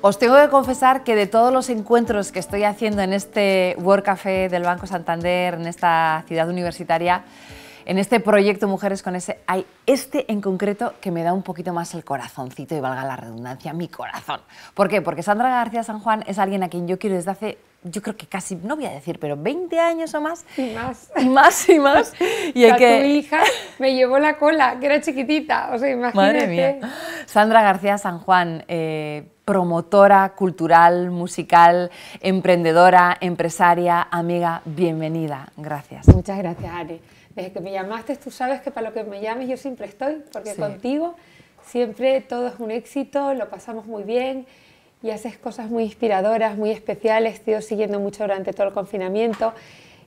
Os tengo que confesar que de todos los encuentros que estoy haciendo en este Work Café del Banco Santander, en esta ciudad universitaria, en este proyecto Mujeres con S, hay este en concreto que me da un poquito más el corazoncito y valga la redundancia, mi corazón. ¿Por qué? Porque Sandra García San Juan es alguien a quien yo quiero desde hace yo creo que casi, no voy a decir, pero 20 años o más. Y más. Y más y más. Y tu hija me llevó la cola, que era chiquitita, o sea, imagínate. Madre mía. Sandra García San Juan, eh, promotora cultural, musical, emprendedora, empresaria, amiga, bienvenida. Gracias. Muchas gracias, Ari. Desde que me llamaste, tú sabes que para lo que me llames yo siempre estoy, porque contigo siempre todo es un éxito, lo pasamos muy bien y haces cosas muy inspiradoras, muy especiales. Te he ido siguiendo mucho durante todo el confinamiento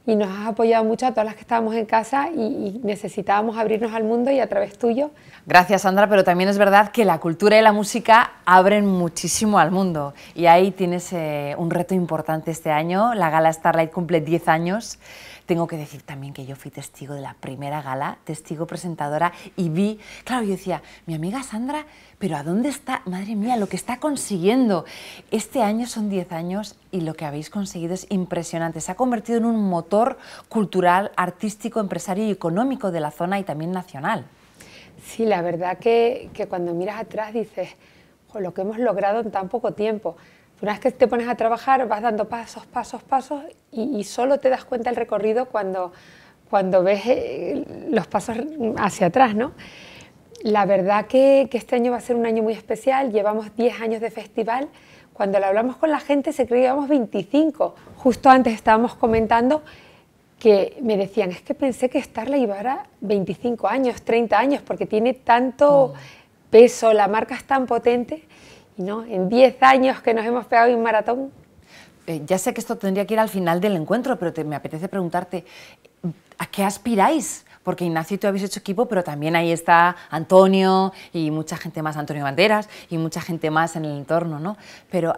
y nos has apoyado mucho a todas las que estábamos en casa y, necesitábamos abrirnos al mundo y a través tuyo. Gracias Sandra, pero también es verdad que la cultura y la música abren muchísimo al mundo y ahí tienes eh, un reto importante este año. La gala Starlight cumple 10 años. Tengo que decir también que yo fui testigo de la primera gala, testigo presentadora, y vi, claro, yo decía, mi amiga Sandra, pero ¿a dónde está? Madre mía, lo que está consiguiendo. Este año son 10 años y lo que habéis conseguido es impresionante. Se ha convertido en un motor cultural, artístico, empresario y económico de la zona y también nacional. Sí, la verdad que, que cuando miras atrás dices, lo que hemos logrado en tan poco tiempo. Una vez que te pones a trabajar, vas dando pasos, pasos, pasos y, solo te das cuenta el recorrido cuando, cuando ves eh, los pasos hacia atrás, ¿no? La verdad que, este año va a ser un año muy especial, llevamos 10 años de festival. Cuando lo hablamos con la gente se creía que llevamos 25. Justo antes estábamos comentando que me decían, es que pensé que Starla llevara 25 años, 30 años, porque tiene tanto mm. peso, la marca es tan potente en 10 años que nos hemos pegado un maratón. Eh, ya sé que esto tendría que ir al final del encuentro, pero me apetece preguntarte, ¿a qué aspiráis? Porque Ignacio y tú habéis hecho equipo, pero también ahí está Antonio y mucha gente más, Antonio Banderas, y mucha gente más en el entorno, ¿no? Pero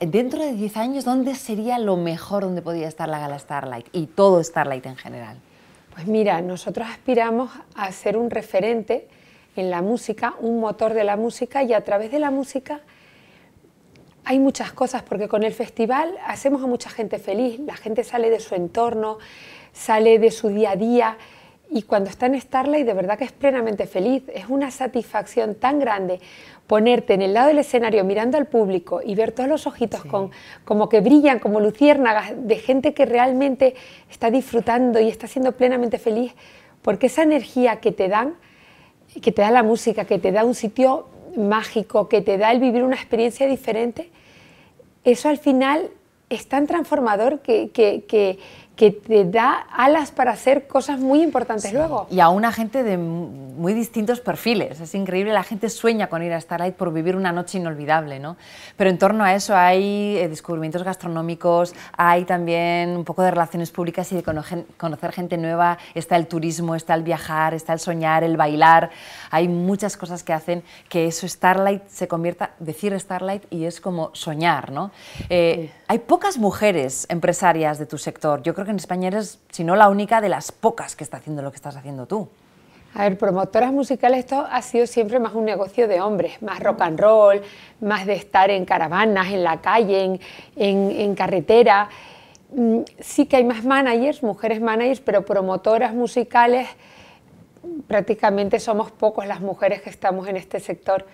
dentro de 10 años, ¿dónde sería lo mejor donde podría estar la gala Starlight y todo Starlight en general? Pues mira, nosotros aspiramos a ser un referente en la música, un motor de la música y a través de la música hay muchas cosas, porque con el festival hacemos a mucha gente feliz, la gente sale de su entorno, sale de su día a día y cuando está en Starlight de verdad que es plenamente feliz, es una satisfacción tan grande ponerte en el lado del escenario mirando al público y ver todos los ojitos con, como que brillan como luciérnagas de gente que realmente está disfrutando y está siendo plenamente feliz, porque esa energía que te dan, que te da la música, que te da un sitio mágico, que te da el vivir una experiencia diferente, eso al final es tan transformador que, que te da alas para hacer cosas muy importantes luego. Y a una gente de muy distintos perfiles. Es increíble, la gente sueña con ir a Starlight por vivir una noche inolvidable, ¿no? Pero en torno a eso hay eh, descubrimientos gastronómicos, hay también un poco de relaciones públicas y de conocer gente nueva. Está el turismo, está el viajar, está el soñar, el bailar. Hay muchas cosas que hacen que eso Starlight se convierta, decir Starlight y es como soñar, ¿no? Eh, hay pocas mujeres empresarias de tu sector. Yo que en España es si no la única, de las pocas que está haciendo lo que estás haciendo tú. A ver, promotoras musicales, esto ha sido siempre más un negocio de hombres, más rock and roll, más de estar en caravanas, en la calle, en, en, en carretera. Mm, sí que hay más managers, mujeres managers, pero promotoras musicales prácticamente somos pocos las mujeres que estamos en este sector.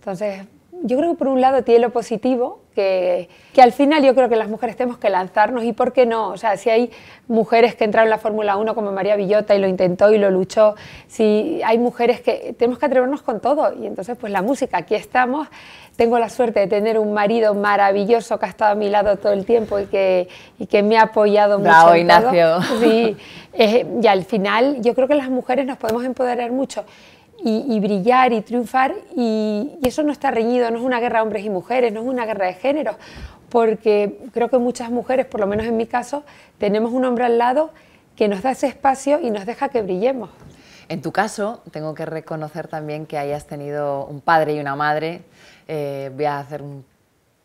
Entonces, yo creo que por un lado tiene lo positivo, que, que, al final yo creo que las mujeres tenemos que lanzarnos y por qué no. O sea, si hay mujeres que entraron en la Fórmula 1 como María Villota y lo intentó y lo luchó, si hay mujeres que tenemos que atrevernos con todo. Y entonces, pues la música, aquí estamos. Tengo la suerte de tener un marido maravilloso que ha estado a mi lado todo el tiempo y que, y que me ha apoyado Bravo, mucho. Ignacio. Sí, y al final yo creo que las mujeres nos podemos empoderar mucho y, brillar y triunfar y, eso no está reñido, no es una guerra de hombres y mujeres, no es una guerra de género porque creo que muchas mujeres, por lo menos en mi caso, tenemos un hombre al lado que nos da ese espacio y nos deja que brillemos. En tu caso, tengo que reconocer también que hayas tenido un padre y una madre. Eh, voy a hacer un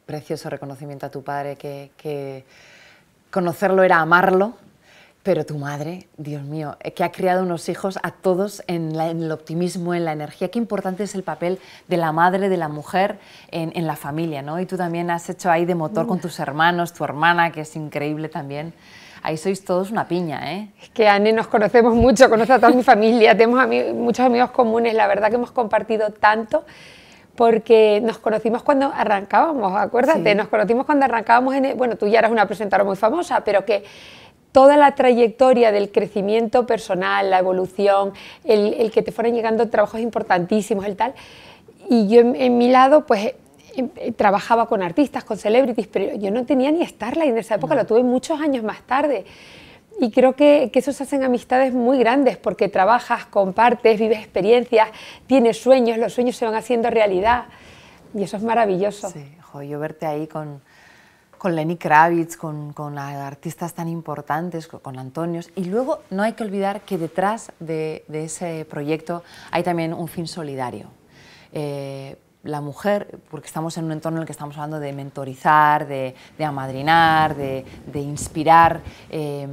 precioso reconocimiento a tu padre, que conocerlo era amarlo, pero tu madre, Dios mío, eh, que ha criado unos hijos a todos en, el optimismo, en la energía. Qué importante es el papel de la madre, de la mujer en, la familia, ¿no? Y tú también has hecho ahí de motor con mm. tus hermanos, tu hermana, que es increíble también. Ahí sois todos una piña, ¿eh? Es que, Anne, nos conocemos mucho, conozco a toda mi familia, tenemos muchos amigos comunes, la verdad que hemos compartido tanto porque nos conocimos cuando arrancábamos, acuérdate, nos conocimos cuando arrancábamos en... bueno, tú ya eras una presentadora muy famosa, pero que toda la trayectoria del crecimiento personal, la evolución, el, que te fueran llegando trabajos importantísimos, el tal. Y yo en, mi lado, pues em, eh, trabajaba con artistas, con celebrities, pero yo no tenía ni Starlight en esa época, lo tuve muchos años más tarde. Y creo que, que eso se hacen amistades muy grandes porque trabajas, compartes, vives experiencias, tienes sueños, los sueños se van haciendo realidad. Y eso es maravilloso. Sí, yo verte ahí con, con Lenny Kravitz, con, con artistas tan importantes, con, Antonio, Antonios. Y luego no hay que olvidar que detrás de, de ese proyecto hay también un fin solidario. Eh, la mujer, porque estamos en un entorno en el que estamos hablando de mentorizar, de, de amadrinar, de, de inspirar. Eh,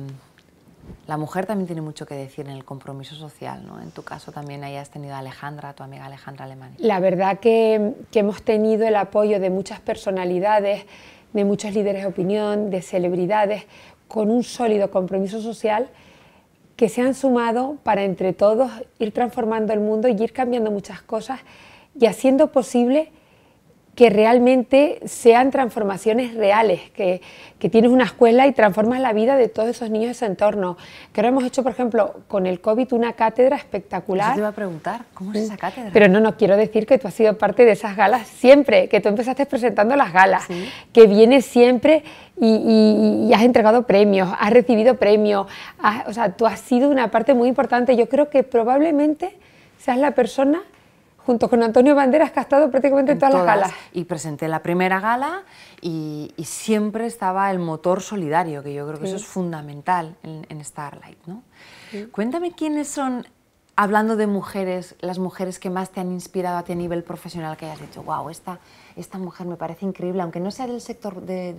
la mujer también tiene mucho que decir en el compromiso social, ¿no? En tu caso también hayas tenido a Alejandra, tu amiga Alejandra Alemán. La verdad que, que hemos tenido el apoyo de muchas personalidades de muchos líderes de opinión, de celebridades, con un sólido compromiso social que se han sumado para entre todos ir transformando el mundo y ir cambiando muchas cosas y haciendo posible que realmente sean transformaciones reales, que, que, tienes una escuela y transformas la vida de todos esos niños de ese entorno. Que hemos hecho, por ejemplo, con el COVID una cátedra espectacular. Yo te iba a preguntar, ¿cómo es esa cátedra? Pero no, no, quiero decir que tú has sido parte de esas galas siempre, que tú empezaste presentando las galas, que vienes siempre y, y, has entregado premios, has recibido premios, o sea, tú has sido una parte muy importante. Yo creo que probablemente seas la persona junto con Antonio Banderas, que ha estado prácticamente en todas, las galas. Y presenté la primera gala y, siempre estaba el motor solidario, que yo creo que eso es fundamental en, Starlight. ¿no? Cuéntame quiénes son, hablando de mujeres, las mujeres que más te han inspirado a ti a nivel profesional, que hayas dicho, wow, esta, esta mujer me parece increíble, aunque no sea del sector de,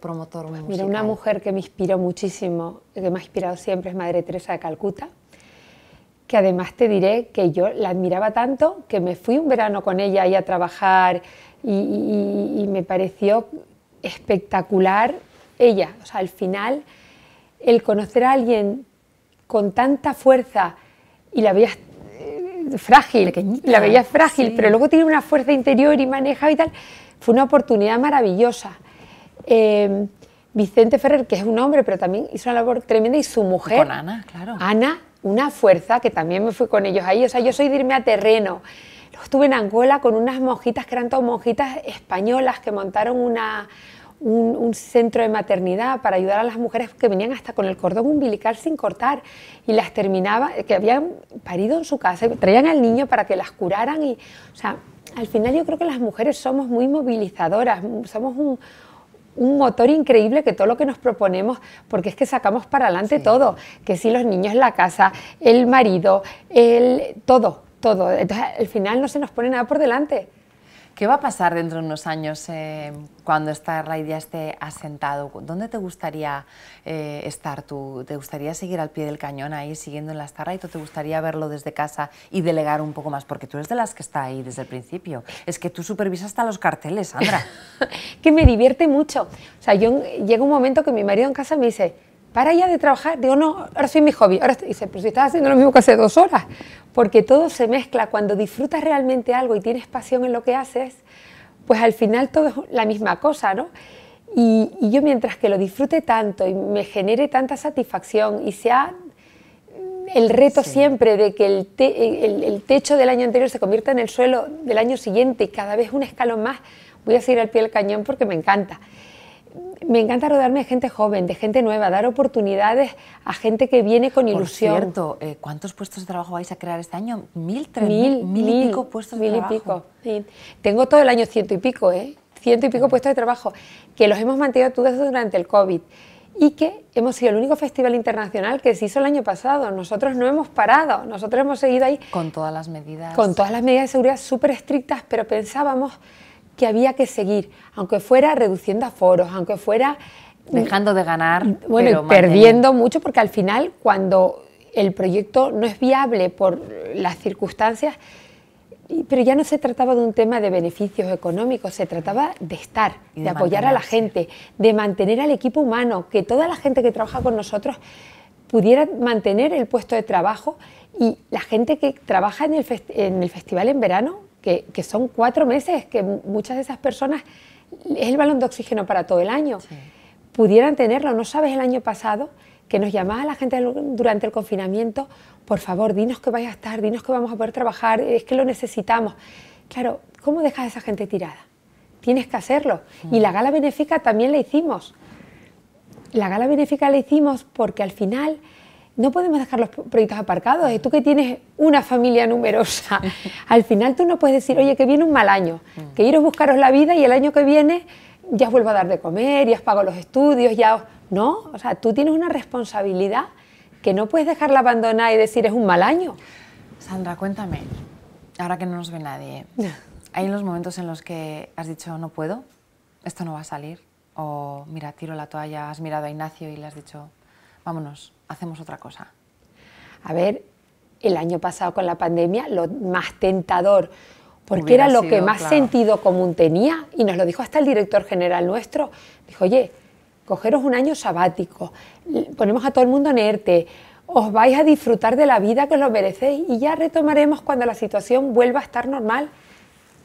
promotor pues Mira, una mujer que me inspiró muchísimo, que me ha inspirado siempre, es Madre Teresa de Calcuta que además te diré que yo la admiraba tanto que me fui un verano con ella ahí a trabajar y, me pareció espectacular ella. O sea, al final, el conocer a alguien con tanta fuerza y la veías eh, frágil, la veías frágil, pero luego tiene una fuerza interior y maneja y tal, fue una oportunidad maravillosa. Em, Vicente Ferrer, que es un hombre, pero también hizo una labor tremenda, y su mujer. Ana, claro. Ana, una fuerza que también me fui con ellos ahí. O sea, yo soy de irme a terreno. estuve en Angola con unas monjitas que eran todas monjitas españolas que montaron una, un, centro de maternidad para ayudar a las mujeres que venían hasta con el cordón umbilical sin cortar y las terminaba, que habían parido en su casa, traían al niño para que las curaran y, o sea, al final yo creo que las mujeres somos muy movilizadoras, somos un, un motor increíble que todo lo que nos proponemos, porque es que sacamos para adelante todo, que si los niños, la casa, el marido, el todo, todo. Entonces al final no se nos pone nada por delante. ¿Qué va a pasar dentro de unos años eh, cuando esta la ya esté asentado? ¿Dónde te gustaría eh, estar tú? ¿Te gustaría seguir al pie del cañón ahí, siguiendo en la Starlight, o te gustaría verlo desde casa y delegar un poco más? Porque tú eres de las que está ahí desde el principio. Es que tú supervisas hasta los carteles, Sandra. que me divierte mucho. O sea, yo llega un momento que mi marido en casa me dice, para ya de trabajar, digo, no, ahora soy mi hobby, ahora dice, pero si estás haciendo lo mismo que hace dos horas, porque todo se mezcla, cuando disfrutas realmente algo y tienes pasión en lo que haces, pues al final todo es la misma cosa, ¿no? Y, yo mientras que lo disfrute tanto y me genere tanta satisfacción y sea el reto siempre de que el, techo del año anterior se convierta en el suelo del año siguiente y cada vez un escalón más, voy a seguir al pie del cañón porque me encanta me encanta rodarme de gente joven, de gente nueva, dar oportunidades a gente que viene con ilusión. Por cierto, eh, ¿cuántos puestos de trabajo vais a crear este año? ¿Mil, tres mil? Mil, y pico puestos de trabajo. y pico, Tengo todo el año ciento y pico, ¿eh? Ciento y pico puestos de trabajo, que los hemos mantenido todos durante el COVID y que hemos sido el único festival internacional que se hizo el año pasado. Nosotros no hemos parado, nosotros hemos seguido ahí. Con todas las medidas. Con todas las medidas de seguridad súper estrictas, pero pensábamos que había que seguir, aunque fuera reduciendo a foros, aunque fuera... Mm, Dejando de ganar. Mm, bueno, perdiendo mucho porque al final cuando el proyecto no es viable por las circunstancias, pero ya no se trataba de un tema de beneficios económicos, se trataba de estar, de, apoyar a la gente, de mantener al equipo humano, que toda la gente que trabaja con nosotros pudiera mantener el puesto de trabajo y la gente que trabaja en el festival en verano que, son cuatro meses, que muchas de esas personas es el balón de oxígeno para todo el año, pudieran tenerlo. No sabes el año pasado que nos llamaba la gente durante el confinamiento, por favor, dinos que vais a estar, dinos que vamos a poder trabajar, es que lo necesitamos. Claro, ¿cómo dejas a esa gente tirada? Tienes que hacerlo. Mm. Y la gala benéfica también la hicimos. La gala benéfica la hicimos porque al final no podemos dejar los proyectos aparcados. tú que tienes una familia numerosa, al final tú no puedes decir, oye, que viene un mal año, mm. que iros buscaros la vida y el año que viene ya os vuelvo a dar de comer, ya os pago los estudios, ya No, o sea, tú tienes una responsabilidad que no puedes dejarla abandonada y decir es un mal año. Sandra, cuéntame, ahora que no nos ve nadie, ¿hay los momentos en los que has dicho no puedo, esto no va a salir? O mira, tiro la toalla, has mirado a Ignacio y le has dicho vámonos, hacemos otra cosa. A ver, el año pasado con la pandemia, lo más tentador, porque era lo que más sentido común tenía, y nos lo dijo hasta el director general nuestro, dijo, oye, cogeros un año sabático, ponemos a todo el mundo en ERTE, os vais a disfrutar de la vida que os lo merecéis y ya retomaremos cuando la situación vuelva a estar normal.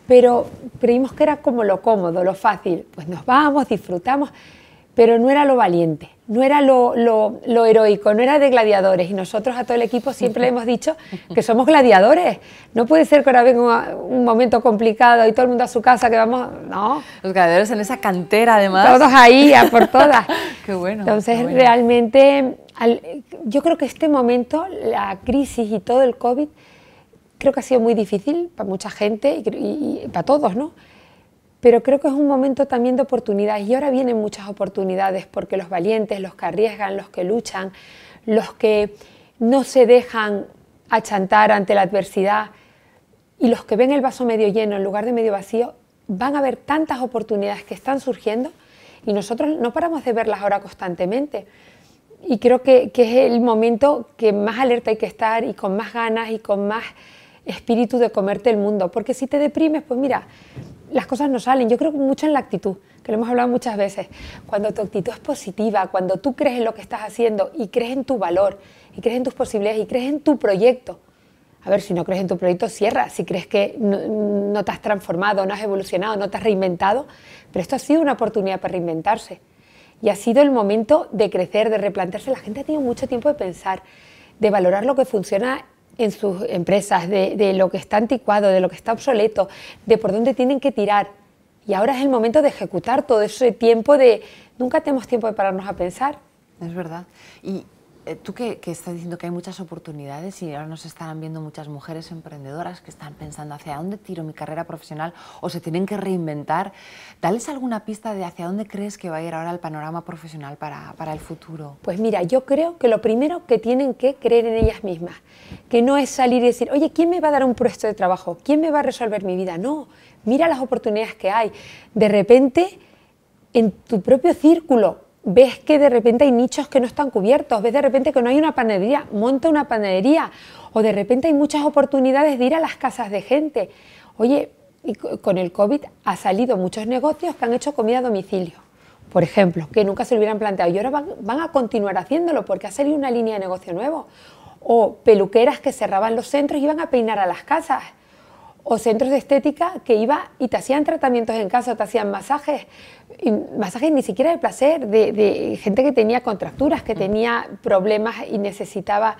Pero creímos que era como lo cómodo, lo fácil. Pues nos vamos, disfrutamos pero no era lo valiente, no era lo, heroico, no era de gladiadores. Y nosotros a todo el equipo siempre le hemos dicho que somos gladiadores. No puede ser que ahora venga un momento complicado y todo el mundo a su casa, que vamos, no. Los gladiadores en esa cantera además. Todos ahí, a por todas. qué bueno. Entonces realmente yo creo que este momento, la crisis y todo el COVID, creo que ha sido muy difícil para mucha gente y para todos, ¿no? pero creo que es un momento también de oportunidades y ahora vienen muchas oportunidades porque los valientes, los que arriesgan, los que luchan, los que no se dejan achantar ante la adversidad y los que ven el vaso medio lleno en lugar de medio vacío, van a ver tantas oportunidades que están surgiendo y nosotros no paramos de verlas ahora constantemente. Y creo que es el momento que más alerta hay que estar y con más ganas y con más espíritu de comerte el mundo, porque si te deprimes, pues mira, las cosas no salen. Yo creo mucho en la actitud, que lo hemos hablado muchas veces. Cuando tu actitud es positiva, cuando tú crees en lo que estás haciendo y crees en tu valor, y crees en tus posibilidades, y crees en tu proyecto. A ver, si no crees en tu proyecto, cierra. Si crees que no, te has transformado, no has evolucionado, no te has reinventado, pero esto ha sido una oportunidad para reinventarse. Y ha sido el momento de crecer, de replantearse. La gente ha tenido mucho tiempo de pensar, de valorar lo que funciona en sus empresas, de, lo que está anticuado, de lo que está obsoleto, de por dónde tienen que tirar. Y ahora es el momento de ejecutar todo ese tiempo de... Nunca tenemos tiempo de pararnos a pensar. Es verdad. Eh, tú que, estás diciendo que hay muchas oportunidades y ahora nos están viendo muchas mujeres emprendedoras que están pensando hacia dónde tiro mi carrera profesional o se tienen que reinventar, ¿dales alguna pista de hacia dónde crees que va a ir ahora el panorama profesional para, para el futuro? Pues mira, yo creo que lo primero que tienen que creer en ellas mismas, que no es salir y decir, oye, ¿quién me va a dar un puesto de trabajo? ¿Quién me va a resolver mi vida? No, mira las oportunidades que hay. De repente, en tu propio círculo, ves que de repente hay nichos que no están cubiertos, ves de repente que no hay una panadería, monta una panadería, o de repente hay muchas oportunidades de ir a las casas de gente. Oye, con el COVID ha salido muchos negocios que han hecho comida a domicilio, por ejemplo, que nunca se lo hubieran planteado y ahora van, van a continuar haciéndolo porque ha salido una línea de negocio nuevo. O peluqueras que cerraban los centros y iban a peinar a las casas o centros de estética que iba y te hacían tratamientos en casa, te hacían masajes, masajes ni siquiera de placer, de, gente que tenía contracturas, que mm. tenía problemas y necesitaba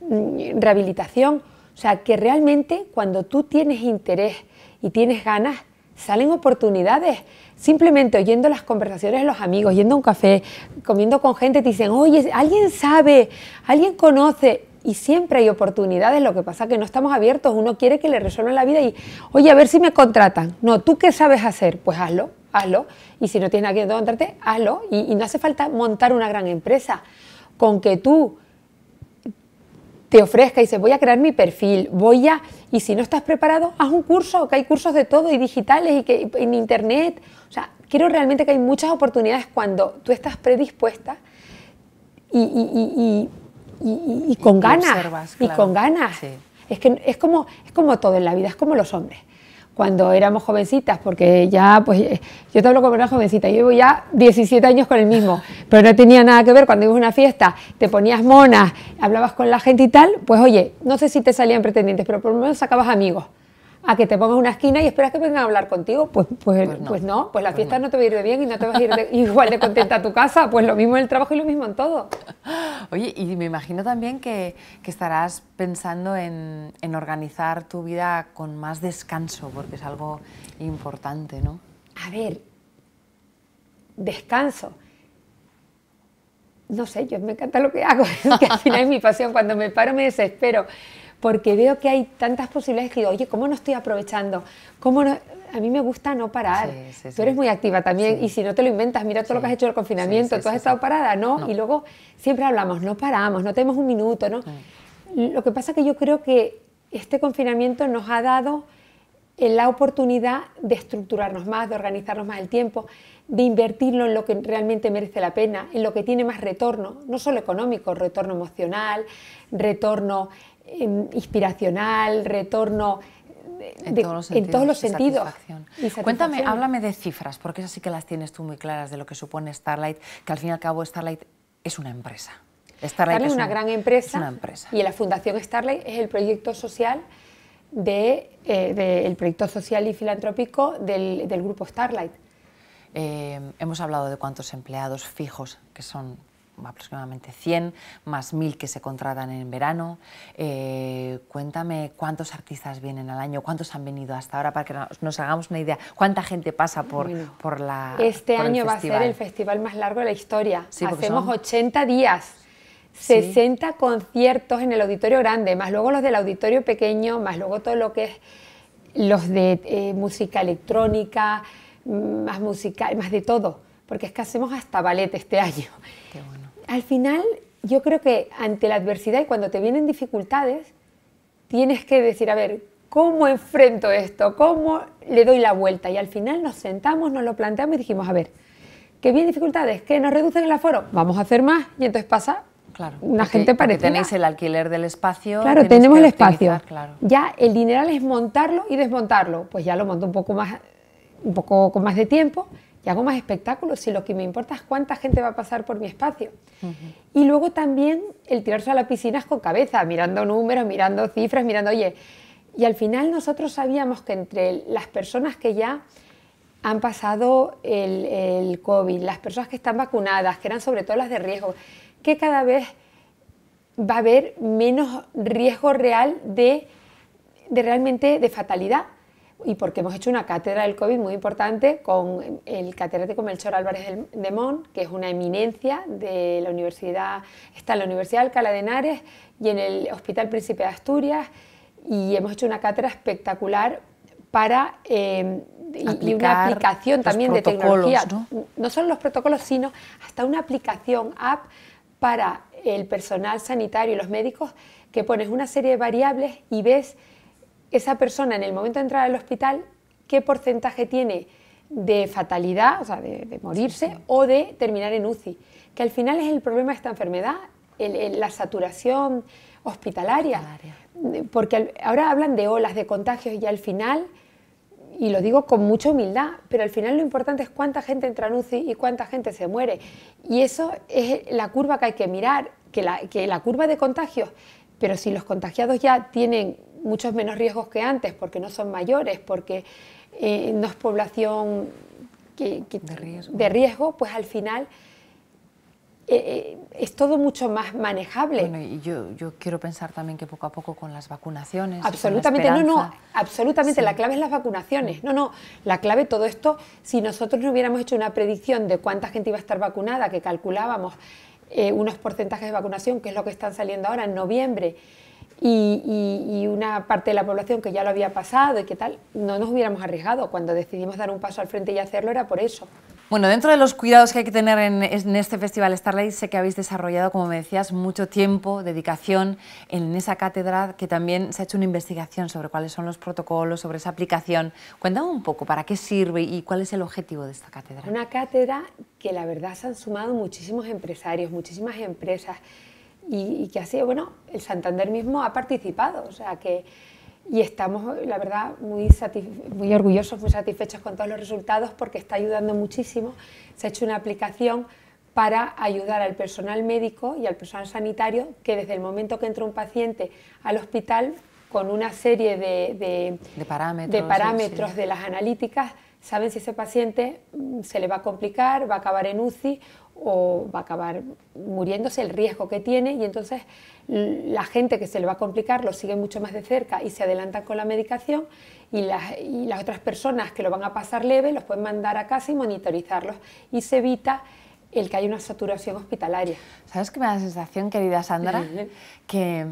mm, rehabilitación. O sea, que realmente cuando tú tienes interés y tienes ganas, salen oportunidades. Simplemente oyendo las conversaciones de los amigos, yendo a un café, comiendo con gente, te dicen, oye, alguien sabe, alguien conoce, y siempre hay oportunidades, lo que pasa es que no estamos abiertos, uno quiere que le resuelvan la vida y, oye, a ver si me contratan. No, ¿tú qué sabes hacer? Pues hazlo, hazlo. Y si no tienes a quién contratarte, hazlo. Y, no hace falta montar una gran empresa. Con que tú te ofrezca y dices, voy a crear mi perfil, voy a... Y si no estás preparado, haz un curso, que hay cursos de todo, y digitales, y que en internet. O sea, quiero realmente que hay muchas oportunidades cuando tú estás predispuesta y y, con, ganas, Y con ganas. Es que es como, es como todo en la vida, es como los hombres. Cuando éramos jovencitas, porque ya, pues eh, yo te hablo como una jovencita, yo llevo ya 17 años con el mismo, pero no tenía nada que ver. Cuando ibas a una fiesta, te ponías monas, hablabas con la gente y tal, pues oye, no sé si te salían pretendientes, pero por lo menos sacabas amigos a que te pongas una esquina y esperas que vengan a hablar contigo, pues, pues, pues, pues no. pues la pues fiesta no. te va a ir de bien y no te vas a ir igual de contenta a tu casa, pues lo mismo en el trabajo y lo mismo en todo. Oye, y me imagino también que, estarás pensando en, en, organizar tu vida con más descanso, porque es algo importante, ¿no? A ver, descanso. No sé, yo me encanta lo que hago, es que al final es mi pasión, cuando me paro me desespero porque veo que hay tantas posibilidades que digo, oye, ¿cómo no estoy aprovechando? ¿Cómo A mí me gusta no parar. Tú eres muy activa también y si no te lo inventas, mira todo lo que has hecho el confinamiento, tú has estado parada, ¿no? Y luego siempre hablamos, no paramos, no tenemos un minuto, ¿no? Lo que pasa es que yo creo que este confinamiento nos ha dado la oportunidad de estructurarnos más, de organizarnos más el tiempo, de invertirlo en lo que realmente merece la pena, en lo que tiene más retorno, no solo económico, retorno emocional, retorno Em, inspiracional, retorno. en, todos los sentidos, Cuéntame, háblame de cifras, porque esas sí que las tienes tú muy claras de lo que supone Starlight, que al fin y al cabo Starlight es una empresa. Starlight, es una, gran empresa, y la Fundación Starlight es el proyecto social de, eh, proyecto social y filantrópico del, grupo Starlight. Eh, hemos hablado de cuántos empleados fijos, que son aproximadamente 100, más 1.000 que se contratan en verano. Eh, cuéntame cuántos artistas vienen al año, cuántos han venido hasta ahora, para que nos, hagamos una idea. ¿Cuánta gente pasa por, por la Este año va a ser el festival más largo de la historia. Hacemos 80 días. 60 conciertos en el auditorio grande, más luego los del auditorio pequeño, más luego todo lo que es los de eh, música electrónica, mm, más musical, más de todo, porque es que hacemos hasta ballet este año. Qué bueno. Al final, yo creo que ante la adversidad y cuando te vienen dificultades, tienes que decir, a ver, ¿cómo enfrento esto? ¿Cómo le doy la vuelta? Y al final nos sentamos, nos lo planteamos y dijimos, a ver, qué vienen dificultades, que nos reducen el aforo, vamos a hacer más. Y entonces pasa claro, una gente parecida. tenéis el alquiler del espacio. Claro, tenemos el espacio. Claro. Ya el dineral es montarlo y desmontarlo. Pues ya lo monto un poco más, un poco con más de tiempo y hago más espectáculos si lo que me importa es cuánta gente va a pasar por mi espacio. Y luego también el tirarse a la piscina es con cabeza, mirando números, mirando cifras, mirando, oye, y al final nosotros sabíamos que entre las personas que ya han pasado el, COVID, las personas que están vacunadas, que eran sobre todo las de riesgo, que cada vez va a haber menos riesgo real de, de realmente de fatalidad y porque hemos hecho una cátedra del COVID muy importante con el catedrático Melchor Álvarez de Mon, que es una eminencia de la universidad, está en la Universidad de Alcalá de Henares y en el Hospital Príncipe de Asturias, y hemos hecho una cátedra espectacular para... Em, y, una aplicación también de tecnología, ¿no? ¿no? solo los protocolos, sino hasta una aplicación app para el personal sanitario y los médicos que pones una serie de variables y ves esa persona en el momento de entrar al hospital, qué porcentaje tiene de fatalidad, o sea, de, morirse o de terminar en UCI, que al final es el problema de esta enfermedad, la saturación hospitalaria, porque ahora hablan de olas, de contagios y al final, y lo digo con mucha humildad, pero al final lo importante es cuánta gente entra en UCI y cuánta gente se muere. Y eso es la curva que hay que mirar, que la, que la curva de contagios, pero si los contagiados ya tienen muchos menos riesgos que antes porque no son mayores, porque eh, no es población que, de, riesgo. pues al final eh, eh, es todo mucho más manejable. Bueno, y yo, quiero pensar también que poco a poco con las vacunaciones. Absolutamente, no, no, absolutamente, la clave es las vacunaciones. No, no, la clave todo esto, si nosotros no hubiéramos hecho una predicción de cuánta gente iba a estar vacunada, que calculábamos unos porcentajes de vacunación, que es lo que están saliendo ahora en noviembre, y, una parte de la población que ya lo había pasado y qué tal, no nos hubiéramos arriesgado. Cuando decidimos dar un paso al frente y hacerlo era por eso. Bueno, dentro de los cuidados que hay que tener en, este Festival Starlight, sé que habéis desarrollado, como me decías, mucho tiempo, dedicación en esa cátedra, que también se ha hecho una investigación sobre cuáles son los protocolos, sobre esa aplicación. Cuéntame un poco, ¿para qué sirve y cuál es el objetivo de esta cátedra? Una cátedra que la verdad se han sumado muchísimos empresarios, muchísimas empresas, y, que así, bueno, el Santander mismo ha participado, o sea que, y estamos, la verdad, muy, muy orgullosos, muy satisfechos con todos los resultados porque está ayudando muchísimo. Se ha hecho una aplicación para ayudar al personal médico y al personal sanitario que desde el momento que entra un paciente al hospital con una serie de, de, parámetros, de, de las analíticas, saben si ese paciente mm, se le va a complicar, va a acabar en UCI o va a acabar muriéndose el riesgo que tiene y entonces la gente que se le va a complicar lo sigue mucho más de cerca y se adelanta con la medicación y las, otras personas que lo van a pasar leve los pueden mandar a casa y monitorizarlos y se evita el que haya una saturación hospitalaria. ¿Sabes qué me da la sensación, querida Sandra? que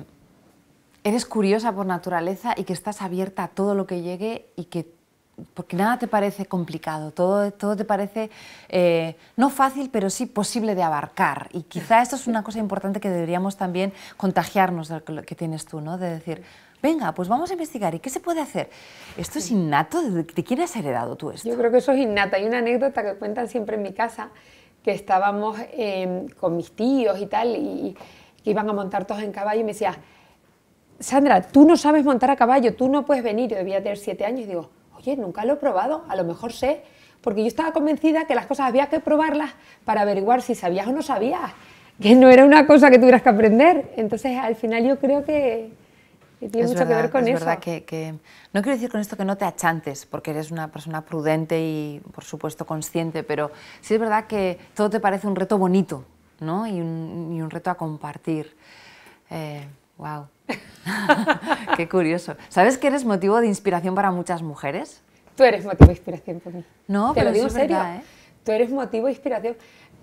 eres curiosa por naturaleza y que estás abierta a todo lo que llegue y que porque nada te parece complicado, todo, todo te parece eh, no fácil, pero sí posible de abarcar. Y quizá esto es una cosa importante que deberíamos también contagiarnos de lo que tienes tú, ¿no? De decir, venga, pues vamos a investigar, ¿y qué se puede hacer? ¿Esto es innato? ¿De, quién has heredado tú esto? Yo creo que eso es innato. Hay una anécdota que cuentan siempre en mi casa, que estábamos em, con mis tíos y tal, y que iban a montar todos en caballo, y me decía, Sandra, tú no sabes montar a caballo, tú no puedes venir. Yo debía tener siete años, y digo, oye, nunca lo he probado, a lo mejor sé, porque yo estaba convencida que las cosas había que probarlas para averiguar si sabías o no sabías, que no era una cosa que tuvieras que aprender. Entonces, al final yo creo que, tiene mucho que ver con que, no quiero decir con esto que no te achantes, porque eres una persona prudente y, por supuesto, consciente, pero sí es verdad que todo te parece un reto bonito, ¿no? Y un, reto a compartir. wow. Eh, Qué curioso. ¿Sabes que eres motivo de inspiración para muchas mujeres? Tú eres motivo de inspiración para mí. No, te pero lo digo en serio. Verdad, ¿eh? Tú eres motivo de inspiración.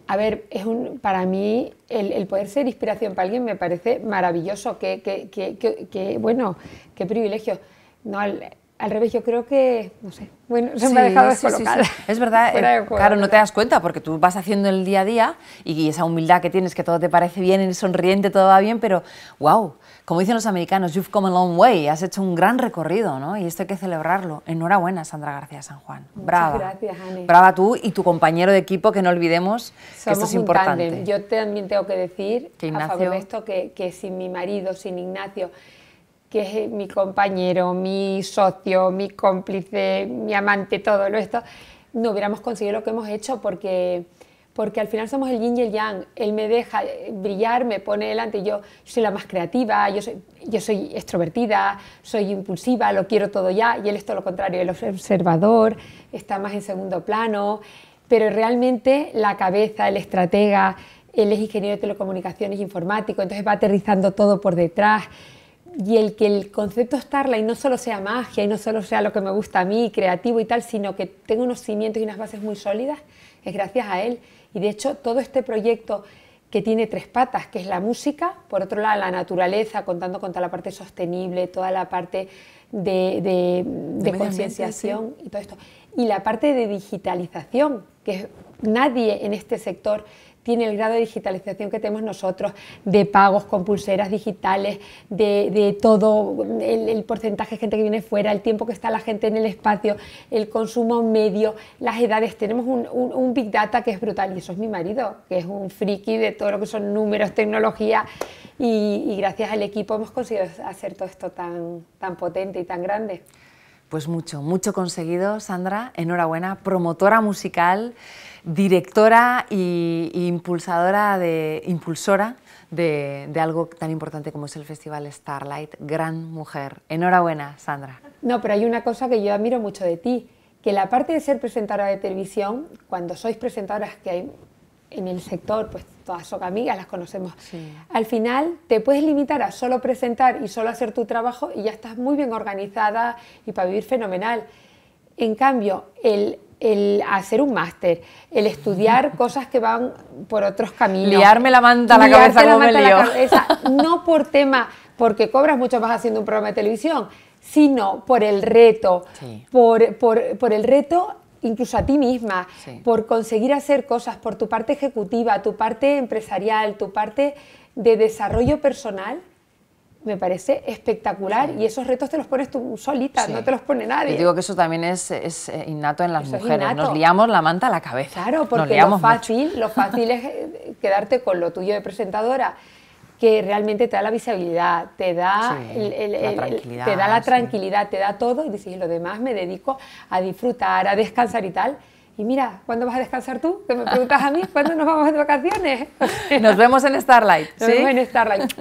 A ver, es un, para mí el, poder ser inspiración para alguien me parece maravilloso. Que, bueno, qué privilegio. No, al, revés, yo creo que, no sé, bueno, se me ha dejado descolocada. es verdad, eh, claro, no te das cuenta porque tú vas haciendo el día a día y esa humildad que tienes, que todo te parece bien, sonriente, todo va bien, pero wow, como dicen los americanos, you've come a long way, has hecho un gran recorrido, ¿no? Y esto hay que celebrarlo. Enhorabuena, Sandra García San Juan. Muchas gracias, Ani. Brava tú y tu compañero de equipo, que no olvidemos que esto es importante. Yo también tengo que decir, que a favor esto, que, sin mi marido, sin Ignacio, que es eh, mi compañero, mi socio, mi cómplice, mi amante, todo esto, no hubiéramos conseguido lo que hemos hecho porque porque al final somos el yin y el yang. Él me deja eh, brillar, me pone delante. Yo, soy la más creativa, yo soy, extrovertida, soy impulsiva, lo quiero todo ya. Y él es todo lo contrario, el observador, está más en segundo plano. Pero realmente la cabeza, el estratega, él es ingeniero de telecomunicaciones informático, entonces va aterrizando todo por detrás. Y el que el concepto Starlight no solo sea magia y no solo sea lo que me gusta a mí, creativo y tal, sino que tenga unos cimientos y unas bases muy sólidas, es gracias a él. Y de hecho, todo este proyecto que tiene tres patas, que es la música, por otro lado la naturaleza, contando con toda la parte sostenible, toda la parte de, concienciación y todo esto, y la parte de digitalización, que nadie en este sector tiene el grado de digitalización que tenemos nosotros, de pagos con pulseras digitales, de, todo, el, porcentaje de gente que viene fuera, el tiempo que está la gente en el espacio, el consumo medio, las edades. Tenemos un, Big Data que es brutal y eso es mi marido, que es un friki de todo lo que son números, tecnología y, y gracias al equipo hemos conseguido hacer todo esto tan, tan potente y tan grande. Pues mucho, mucho conseguido, Sandra. Enhorabuena, promotora musical directora e impulsadora de, impulsora de, algo tan importante como es el Festival Starlight. Gran mujer. Enhorabuena, Sandra. No, pero hay una cosa que yo admiro mucho de ti, que la parte de ser presentadora de televisión, cuando sois presentadoras que hay en el sector, pues todas son amigas, las conocemos. Al final te puedes limitar a solo presentar y solo hacer tu trabajo y ya estás muy bien organizada y para vivir fenomenal. En cambio, el el hacer un máster, el estudiar cosas que van por otros caminos. Liarme la manta a la cabeza no por tema, porque cobras mucho más haciendo un programa de televisión, sino por el reto, por, el reto incluso a ti misma, por conseguir hacer cosas por tu parte ejecutiva, tu parte empresarial, tu parte de desarrollo personal me parece espectacular y esos retos te los pones tú solita, no te los pone nadie. Yo digo que eso también es, eh, innato en las mujeres, nos liamos la manta a la cabeza. Claro, porque lo fácil, lo fácil es eh, quedarte con lo tuyo de presentadora que realmente te da la visibilidad, te da, la tranquilidad, te da la tranquilidad, te da todo y dices, lo demás me dedico a disfrutar, a descansar y tal. Y mira, ¿cuándo vas a descansar tú? Que me preguntas a mí, ¿cuándo nos vamos de vacaciones? nos vemos en Starlight. Nos vemos en Starlight.